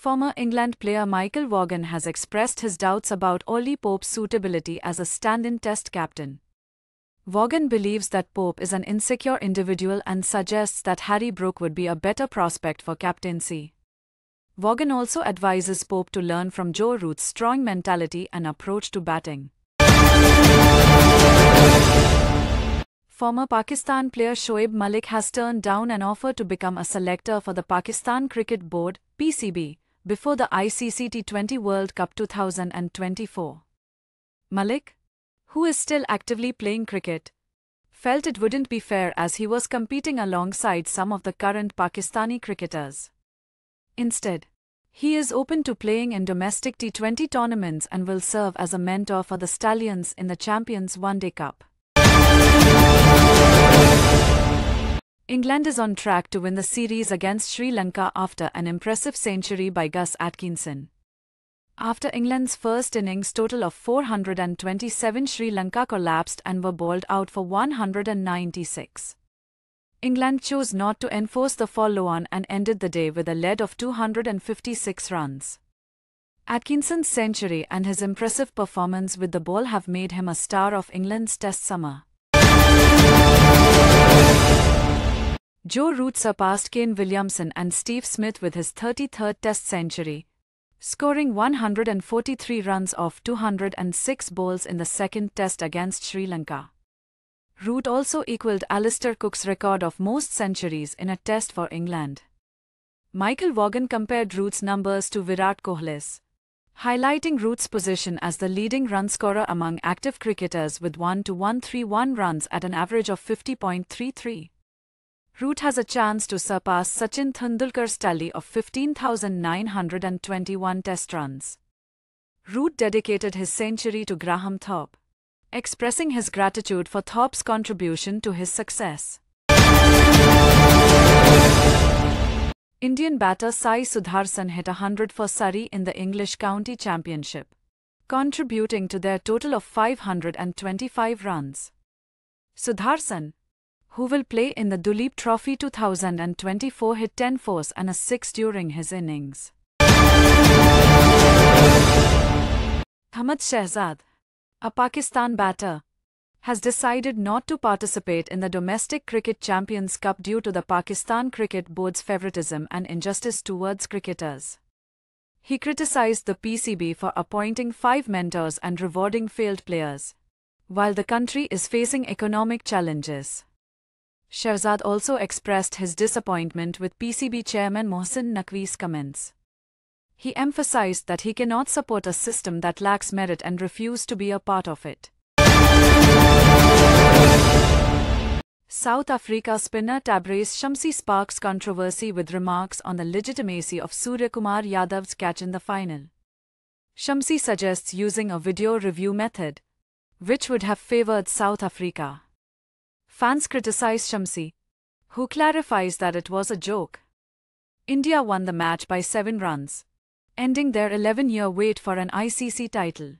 Former England player Michael Vaughan has expressed his doubts about Ollie Pope's suitability as a stand in test captain. Vaughan believes that Pope is an insecure individual and suggests that Harry Brook would be a better prospect for captaincy. Vaughan also advises Pope to learn from Joe Root's strong mentality and approach to batting. Former Pakistan player Shoaib Malik has turned down an offer to become a selector for the Pakistan Cricket Board, PCB before the ICC T20 World Cup 2024. Malik, who is still actively playing cricket, felt it wouldn't be fair as he was competing alongside some of the current Pakistani cricketers. Instead, he is open to playing in domestic T20 tournaments and will serve as a mentor for the Stallions in the Champions One Day Cup. England is on track to win the series against Sri Lanka after an impressive century by Gus Atkinson. After England's first innings total of 427 Sri Lanka collapsed and were bowled out for 196. England chose not to enforce the follow-on and ended the day with a lead of 256 runs. Atkinson's century and his impressive performance with the ball have made him a star of England's Test summer. Joe Root surpassed Kane Williamson and Steve Smith with his 33rd Test century, scoring 143 runs off 206 balls in the second Test against Sri Lanka. Root also equalled Alistair Cook's record of most centuries in a Test for England. Michael Vaughan compared Root's numbers to Virat Kohli's, highlighting Root's position as the leading run scorer among active cricketers with 1 to 131 runs at an average of 50.33. Root has a chance to surpass Sachin Tendulkar's tally of 15,921 test runs. Root dedicated his century to Graham Thorpe, expressing his gratitude for Thorpe's contribution to his success. Indian batter Sai Sudharsan hit 100 for Surrey in the English County Championship, contributing to their total of 525 runs. Sudharsan, who will play in the Duleep Trophy 2024, hit 10 fours and a 6 during his innings. Hamad Shehzad, a Pakistan batter, has decided not to participate in the domestic Cricket Champions Cup due to the Pakistan Cricket Board's favoritism and injustice towards cricketers. He criticized the PCB for appointing five mentors and rewarding failed players, while the country is facing economic challenges. Shahzad also expressed his disappointment with PCB chairman Mohsin Naqvi's comments. He emphasized that he cannot support a system that lacks merit and refused to be a part of it. South Africa spinner Tabrez Shamsi sparks controversy with remarks on the legitimacy of Kumar Yadav's catch in the final. Shamsi suggests using a video review method, which would have favored South Africa. Fans criticize Shamsi, who clarifies that it was a joke. India won the match by 7 runs, ending their 11 year wait for an ICC title.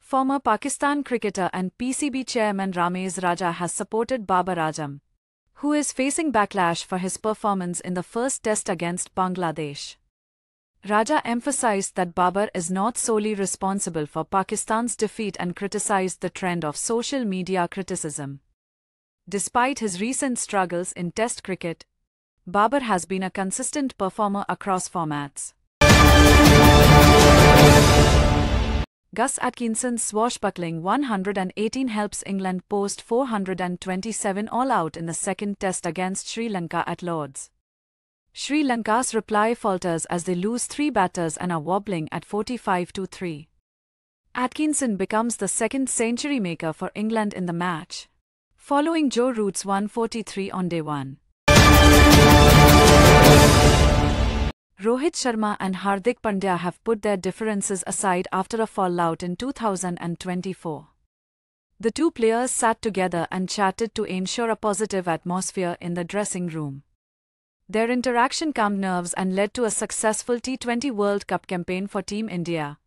Former Pakistan cricketer and PCB chairman Ramesh Raja has supported Babar Azam, who is facing backlash for his performance in the first test against Bangladesh. Raja emphasized that Babur is not solely responsible for Pakistan's defeat and criticized the trend of social media criticism. Despite his recent struggles in Test cricket, Babur has been a consistent performer across formats. Gus Atkinson's swashbuckling 118 helps England post 427 all out in the second test against Sri Lanka at Lord's. Sri Lanka's reply falters as they lose three batters and are wobbling at 45 3. Atkinson becomes the second century maker for England in the match, following Joe Root's 143 on day 1. Rohit Sharma and Hardik Pandya have put their differences aside after a fallout in 2024. The two players sat together and chatted to ensure a positive atmosphere in the dressing room. Their interaction calmed nerves and led to a successful T20 World Cup campaign for Team India,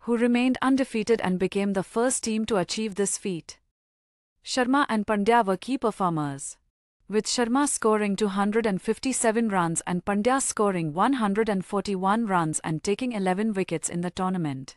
who remained undefeated and became the first team to achieve this feat. Sharma and Pandya were key performers, with Sharma scoring 257 runs and Pandya scoring 141 runs and taking 11 wickets in the tournament.